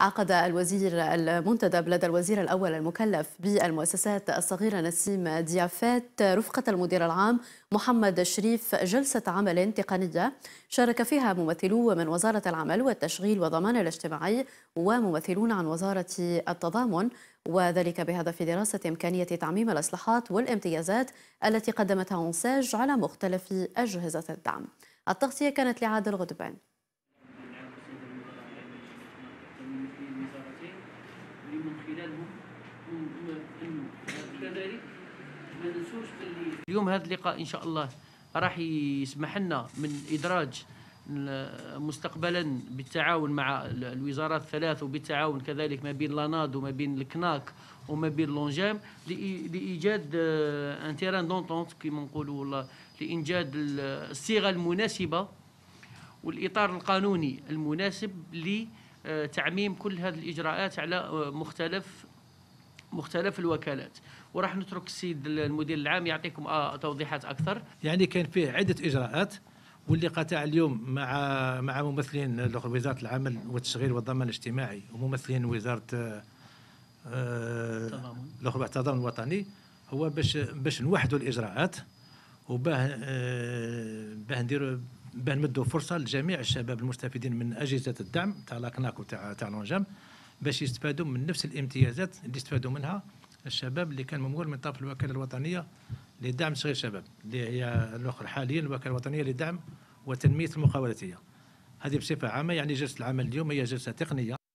عقد الوزير المنتدب لدى الوزير الأول المكلف بالمؤسسات الصغيرة نسيم ديافات رفقة المدير العام محمد شريف جلسة عمل تقنية شارك فيها ممثلو من وزارة العمل والتشغيل والضمان الاجتماعي وممثلون عن وزارة التضامن وذلك بهدف دراسة إمكانية تعميم الإصلاحات والامتيازات التي قدمتها أنساج على مختلف أجهزة الدعم التغطية كانت لعادل غدبان تنسوش باللي اليوم هذا اللقاء ان شاء الله راح يسمح لنا من ادراج مستقبلا بالتعاون مع الوزارات الثلاث وبالتعاون كذلك ما بين لاناد وما بين الكناك وما بين لونجام لايجاد ان تيران دونتونت كيما نقولوا والله لانجاد الصيغه المناسبه والاطار القانوني المناسب لتعميم كل هذه الاجراءات على آه، مختلف مختلف الوكالات وراح نترك السيد المدير العام يعطيكم آه توضيحات اكثر يعني كان فيه عده اجراءات واللقاء تاع اليوم مع مع ممثلين وزاره العمل والتشغيل والضمان الاجتماعي وممثلين وزاره التضامن آه، التضامن الوطني هو باش باش نوحدوا الاجراءات وباه آه، باه نديروا باه نمدوا فرصه لجميع الشباب المستفيدين من اجهزه الدعم تاع لاكناك وتاع تاع لونجام باش يستفادوا من نفس الامتيازات اللي استفادوا منها الشباب اللي كان ممول من طرف الوكاله الوطنيه لدعم صغير الشباب اللي هي الاخرى حاليا الوكاله الوطنيه لدعم وتنميه المقاولاتيه هذه بصفه عامه يعني جلسه العمل اليوم هي جلسه تقنيه